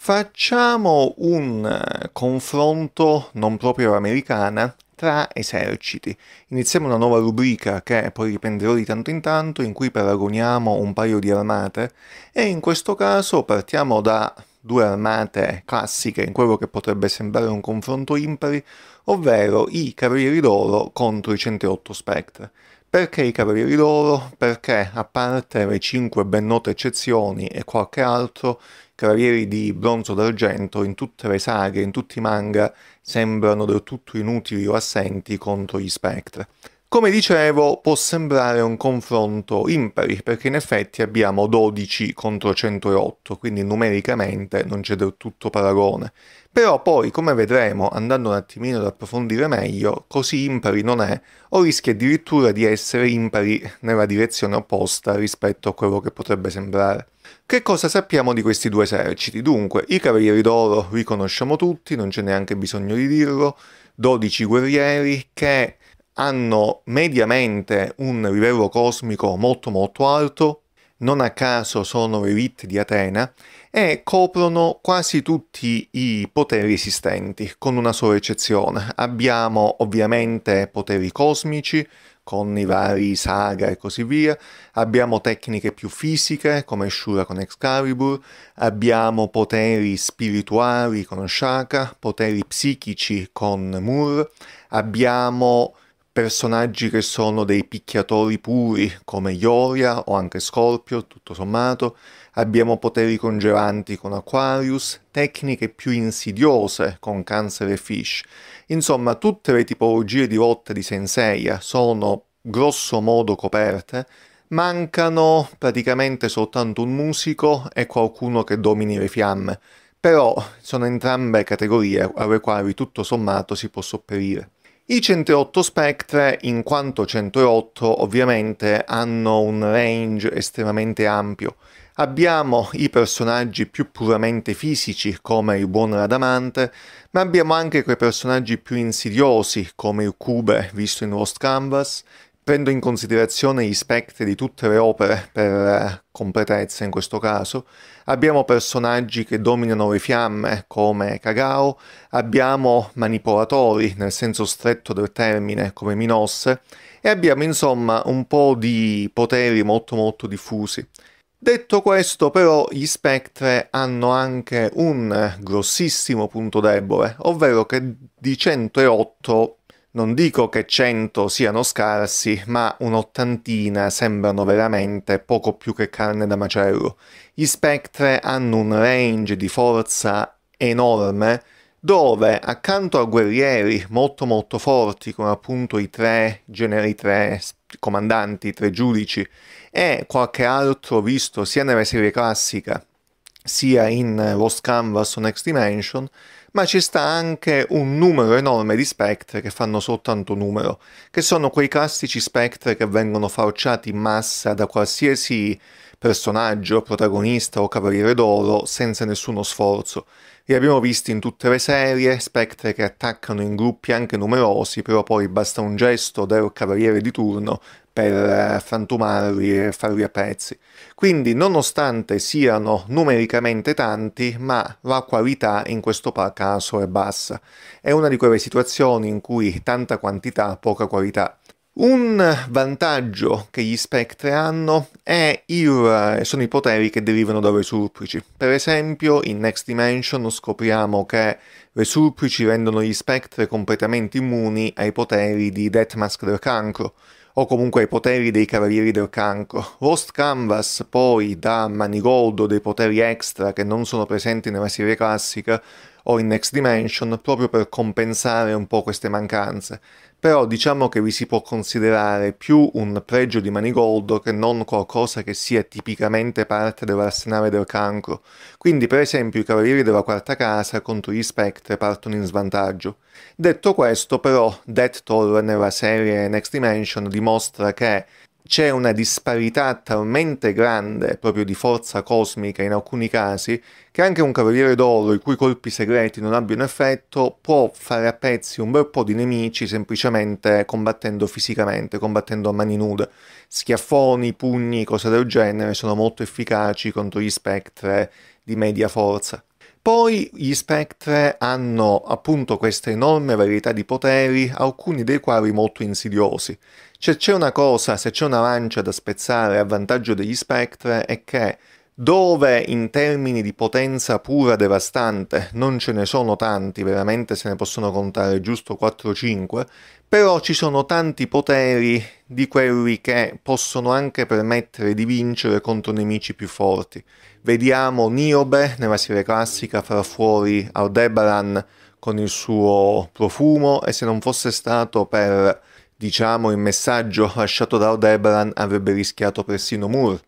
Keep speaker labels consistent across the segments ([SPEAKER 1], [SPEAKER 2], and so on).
[SPEAKER 1] Facciamo un eh, confronto non proprio americana tra eserciti. Iniziamo una nuova rubrica che poi riprenderò di tanto in tanto in cui paragoniamo un paio di armate e in questo caso partiamo da due armate classiche in quello che potrebbe sembrare un confronto impari, ovvero i Cavalieri d'Oro contro i 108 Spectre. Perché i Cavalieri d'Oro? Perché, a parte le 5 ben note eccezioni e qualche altro, Cavalieri di Bronzo d'Argento in tutte le saghe, in tutti i manga, sembrano del tutto inutili o assenti contro gli Spectre. Come dicevo, può sembrare un confronto impari, perché in effetti abbiamo 12 contro 108, quindi numericamente non c'è del tutto paragone. Però poi, come vedremo, andando un attimino ad approfondire meglio, così impari non è, o rischia addirittura di essere impari nella direzione opposta rispetto a quello che potrebbe sembrare. Che cosa sappiamo di questi due eserciti? Dunque, i Cavalieri d'Oro li conosciamo tutti, non c'è neanche bisogno di dirlo, 12 guerrieri che hanno mediamente un livello cosmico molto molto alto, non a caso sono l'elite di Atena, e coprono quasi tutti i poteri esistenti, con una sola eccezione. Abbiamo ovviamente poteri cosmici, con i vari saga e così via, abbiamo tecniche più fisiche come Shura con Excalibur, abbiamo poteri spirituali con Shaka, poteri psichici con Moore, abbiamo personaggi che sono dei picchiatori puri come Ioria o anche Scorpio, tutto sommato, abbiamo poteri congelanti con Aquarius, tecniche più insidiose con Cancer e Fish. Insomma, tutte le tipologie di lotta di Senseiya sono grosso modo coperte, mancano praticamente soltanto un musico e qualcuno che domini le fiamme, però sono entrambe categorie alle quali tutto sommato si può sopperire. I 108 Spectre, in quanto 108, ovviamente hanno un range estremamente ampio. Abbiamo i personaggi più puramente fisici, come il buon Radamante, ma abbiamo anche quei personaggi più insidiosi, come il Cube, visto in Lost Canvas, prendo in considerazione gli spettri di tutte le opere per eh, completezza in questo caso, abbiamo personaggi che dominano le fiamme come Kagao, abbiamo manipolatori nel senso stretto del termine come Minosse e abbiamo insomma un po' di poteri molto molto diffusi. Detto questo, però, gli Spectre hanno anche un grossissimo punto debole, ovvero che di 108 non dico che 100 siano scarsi, ma un'ottantina sembrano veramente poco più che carne da macello. Gli Spectre hanno un range di forza enorme, dove accanto a guerrieri molto molto forti, come appunto i tre generi, tre comandanti, i tre giudici, e qualche altro visto sia nella serie classica sia in Lost Canvas o Next Dimension, ma ci sta anche un numero enorme di spectre che fanno soltanto numero, che sono quei classici spectre che vengono farciati in massa da qualsiasi personaggio, protagonista o cavaliere d'oro senza nessuno sforzo. Li abbiamo visti in tutte le serie, spectre che attaccano in gruppi anche numerosi, però poi basta un gesto del cavaliere di turno per eh, frantumarli e farli a pezzi. Quindi nonostante siano numericamente tanti, ma la qualità in questo caso è bassa. È una di quelle situazioni in cui tanta quantità, poca qualità. Un vantaggio che gli Spectre hanno il, eh, sono i poteri che derivano da Resurplici. Per esempio, in Next Dimension scopriamo che Resurplici rendono gli Spectre completamente immuni ai poteri di Death Mask del cancro, o comunque ai poteri dei cavalieri del canco. Lost Canvas poi dà a Manigoldo dei poteri extra che non sono presenti nella serie classica, o in Next Dimension proprio per compensare un po' queste mancanze, però diciamo che vi si può considerare più un pregio di Manigoldo che non qualcosa che sia tipicamente parte dell'arsenale del cancro, quindi per esempio i cavalieri della quarta casa contro gli spectre partono in svantaggio. Detto questo però, Death Toll nella serie Next Dimension dimostra che c'è una disparità talmente grande proprio di forza cosmica in alcuni casi che anche un cavaliere d'oro i cui colpi segreti non abbiano effetto può fare a pezzi un bel po' di nemici semplicemente combattendo fisicamente, combattendo a mani nude. Schiaffoni, pugni, cose del genere sono molto efficaci contro gli spectre di media forza. Poi gli Spectre hanno appunto questa enorme varietà di poteri, alcuni dei quali molto insidiosi. Se c'è una cosa, se c'è una lancia da spezzare a vantaggio degli Spectre, è che dove in termini di potenza pura devastante non ce ne sono tanti, veramente se ne possono contare giusto 4-5, però ci sono tanti poteri di quelli che possono anche permettere di vincere contro nemici più forti. Vediamo Niobe nella serie classica far fuori Aldebaran con il suo profumo e se non fosse stato per, diciamo, il messaggio lasciato da Aldebaran avrebbe rischiato persino Moore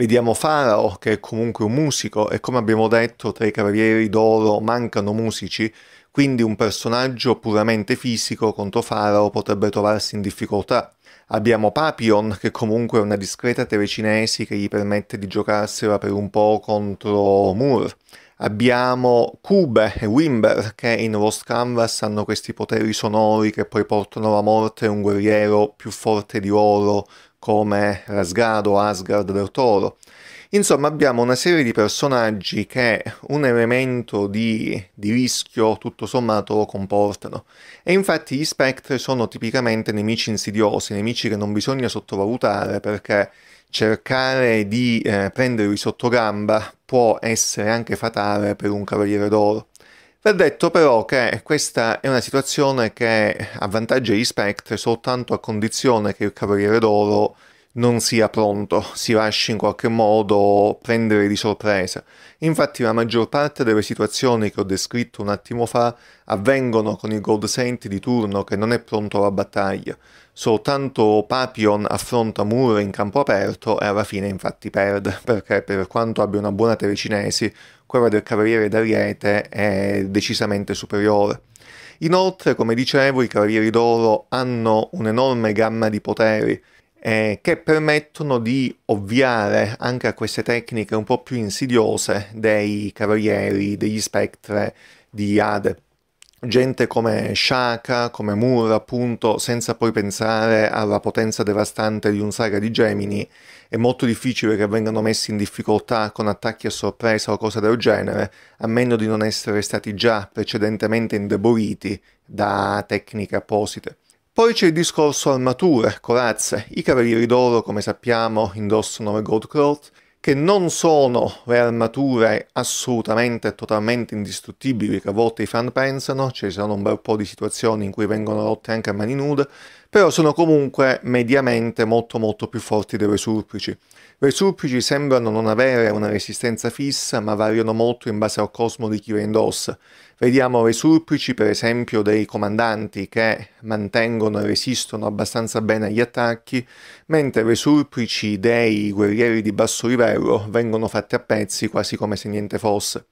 [SPEAKER 1] Vediamo Farao, che è comunque un musico, e come abbiamo detto, tra i Cavalieri d'Oro mancano musici, quindi un personaggio puramente fisico contro Farao potrebbe trovarsi in difficoltà. Abbiamo Papillon, che comunque è una discreta telecinesi che gli permette di giocarsela per un po' contro Moore. Abbiamo Kube e Wimber che in Lost Canvas hanno questi poteri sonori che poi portano alla morte un guerriero più forte di loro come Rasgado, Asgard del Toro. Insomma, abbiamo una serie di personaggi che un elemento di, di, rischio tutto sommato lo comportano. E infatti gli Spectre sono tipicamente nemici insidiosi, nemici che non bisogna sottovalutare perché cercare di eh, prenderli sotto gamba può essere anche fatale per un Cavaliere d'Oro. Va detto però che questa è una situazione che avvantaggia gli Spectre soltanto a condizione che il Cavaliere d'Oro non sia pronto, si lasci in qualche modo prendere di sorpresa. Infatti la maggior parte delle situazioni che ho descritto un attimo fa avvengono con il Gold Saint di turno che non è pronto alla battaglia soltanto Papillon affronta Moore in campo aperto e alla fine infatti perde, perché per quanto abbia una buona telecinesi, quella del cavaliere d'Ariete è decisamente superiore. Inoltre, come dicevo, i cavalieri d'oro hanno un'enorme gamma di poteri eh, che permettono di ovviare anche a queste tecniche un po' più insidiose dei cavalieri, degli spectre di Ade gente come Shaka, come Moore, appunto, senza poi pensare alla potenza devastante di un saga di Gemini, è molto difficile che vengano messi in difficoltà con attacchi a sorpresa o cose del genere, a meno di non essere stati già precedentemente indeboliti da tecniche apposite. Poi c'è il discorso armature, corazze. I Cavalieri d'Oro, come sappiamo, indossano le gold cloth, che non sono le armature assolutamente e totalmente indistruttibili che a volte i fan pensano, ci sono un bel po' di situazioni in cui vengono rotte anche a mani nude, però sono comunque mediamente molto molto più forti delle surplici. Vespucci sembrano non avere una resistenza fissa, ma variano molto in base al cosmo di chi le indossa. Vediamo Vespucci, per esempio, dei comandanti che mantengono e resistono abbastanza bene agli attacchi, mentre Vespucci dei guerrieri di basso livello vengono fatti a pezzi quasi come se niente fosse.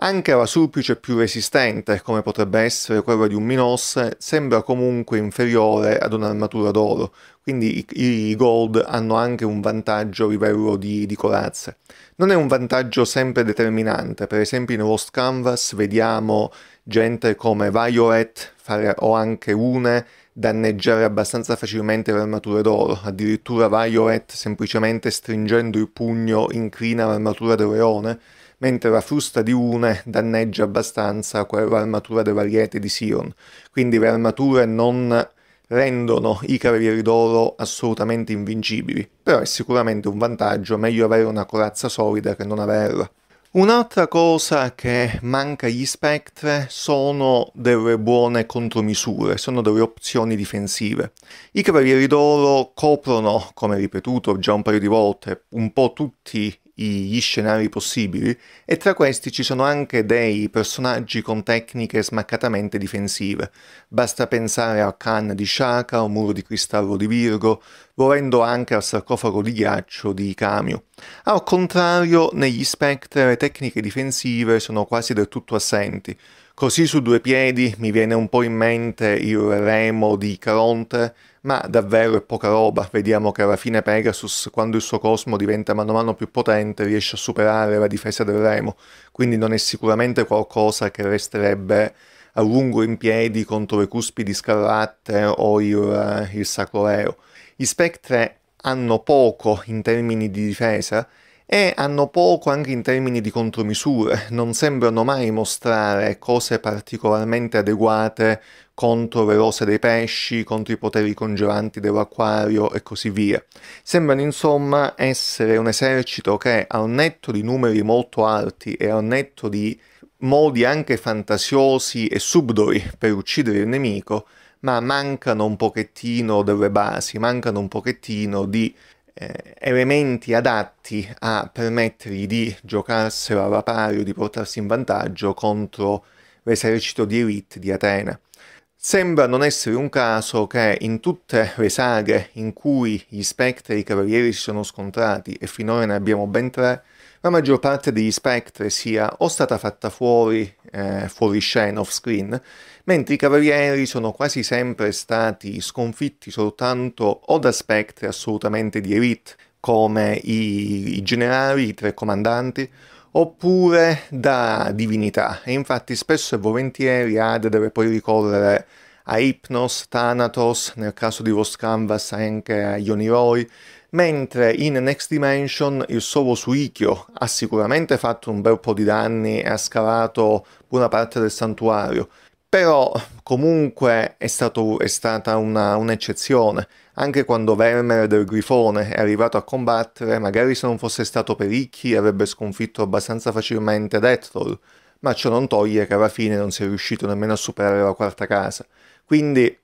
[SPEAKER 1] Anche la sulpice più resistente, come potrebbe essere quella di un Minosse, sembra comunque inferiore ad un'armatura d'oro, quindi i, i, gold hanno anche un vantaggio a livello di, di, corazze. Non è un vantaggio sempre determinante, per esempio in Lost Canvas vediamo gente come Violet fare, o anche Une danneggiare abbastanza facilmente le armature d'oro, addirittura Violet semplicemente stringendo il pugno inclina l'armatura del leone, mentre la frusta di Une danneggia abbastanza quell'armatura della Riete di Sion. Quindi le armature non rendono i Cavalieri d'Oro assolutamente invincibili, però è sicuramente un vantaggio, meglio avere una corazza solida che non averla. Un'altra cosa che manca agli Spectre sono delle buone contromisure, sono delle opzioni difensive. I Cavalieri d'Oro coprono, come ripetuto già un paio di volte, un po' tutti gli scenari possibili e tra questi ci sono anche dei personaggi con tecniche smaccatamente difensive. Basta pensare a Khan di Shaka o Muro di Cristallo di Virgo, volendo anche al sarcofago di ghiaccio di Camio. Al contrario, negli Spectre le tecniche difensive sono quasi del tutto assenti, Così su due piedi mi viene un po' in mente il remo di Caronte, ma davvero è poca roba. Vediamo che alla fine Pegasus, quando il suo cosmo diventa mano a mano più potente, riesce a superare la difesa del remo, quindi non è sicuramente qualcosa che resterebbe a lungo in piedi contro le cuspidi scarlatte o il, il sacro reo. I Spectre hanno poco in termini di difesa e hanno poco anche in termini di contromisure, non sembrano mai mostrare cose particolarmente adeguate contro le rose dei pesci, contro i poteri congelanti dell'acquario e così via. Sembrano insomma essere un esercito che al netto di numeri molto alti e al netto di modi anche fantasiosi e subdoli per uccidere il nemico, ma mancano un pochettino delle basi, mancano un pochettino di eh, elementi adatti a permettergli di giocarselo alla pari o di portarsi in vantaggio contro l'esercito di elite di Atena. Sembra non essere un caso che in tutte le saghe in cui gli spettri e i cavalieri si sono scontrati, e finora ne abbiamo ben tre, la maggior parte degli spettri sia o stata fatta fuori eh, fuori scena, off screen, mentre i Cavalieri sono quasi sempre stati sconfitti soltanto o da spectre assolutamente di elite, come i, i generali, i tre comandanti, oppure da divinità, e infatti spesso e volentieri Ade deve poi ricorrere a Hypnos, Thanatos, nel caso di Vos Canvas anche agli Oniroi, mentre in Next Dimension il suo Suikyo ha sicuramente fatto un bel po' di danni e ha scavato buona parte del santuario, però comunque è, stato, è stata una, un'eccezione, anche quando Vermeer del Grifone è arrivato a combattere, magari se non fosse stato per Ikki avrebbe sconfitto abbastanza facilmente Deathroll, ma ciò non toglie che alla fine non si è riuscito nemmeno a superare la quarta casa. Quindi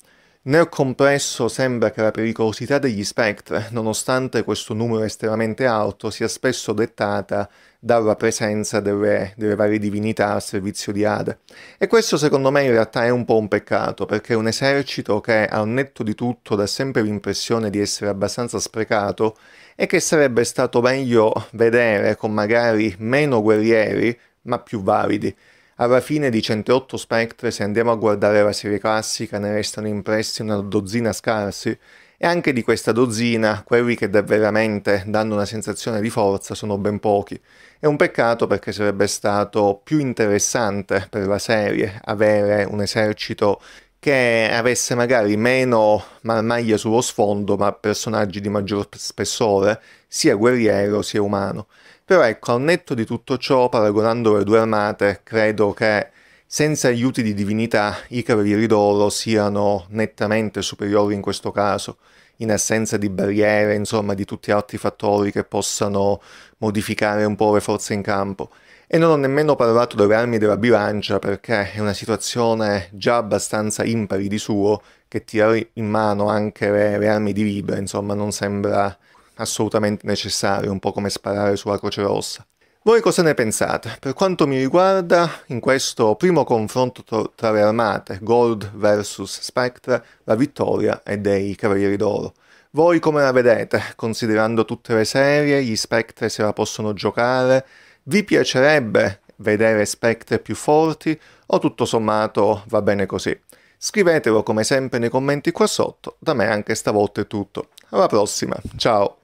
[SPEAKER 1] nel complesso sembra che la pericolosità degli Spectre, nonostante questo numero estremamente alto, sia spesso dettata dalla presenza delle, delle varie divinità al servizio di Ade. E questo secondo me in realtà è un po' un peccato, perché un esercito che al netto di tutto dà sempre l'impressione di essere abbastanza sprecato e che sarebbe stato meglio vedere con magari meno guerrieri, ma più validi. Alla fine di 108 Spectre, se andiamo a guardare la serie classica, ne restano impressi una dozzina scarsi, e anche di questa dozzina, quelli che veramente danno una sensazione di forza sono ben pochi. È un peccato perché sarebbe stato più interessante per la serie avere un esercito che avesse magari meno marmaglia sullo sfondo, ma personaggi di maggior spessore, sia guerriero sia umano. Però ecco, al netto di tutto ciò, paragonando le due armate, credo che senza aiuti di divinità i cavalieri d'oro siano nettamente superiori in questo caso, in assenza di barriere, insomma di tutti gli altri fattori che possano modificare un po' le forze in campo. E non ho nemmeno parlato delle armi della bilancia perché è una situazione già abbastanza impari di suo che tirare in mano anche le, le armi di Libra, insomma non sembra assolutamente necessario, un po' come sparare sulla Croce Rossa. Voi cosa ne pensate? Per quanto mi riguarda, in questo primo confronto tra le armate, Gold vs Spectre, la vittoria è dei Cavalieri d'Oro. Voi come la vedete? Considerando tutte le serie, gli Spectre se la possono giocare? Vi piacerebbe vedere Spectre più forti o tutto sommato va bene così? Scrivetelo come sempre nei commenti qua sotto, da me anche stavolta è tutto. Alla prossima, ciao!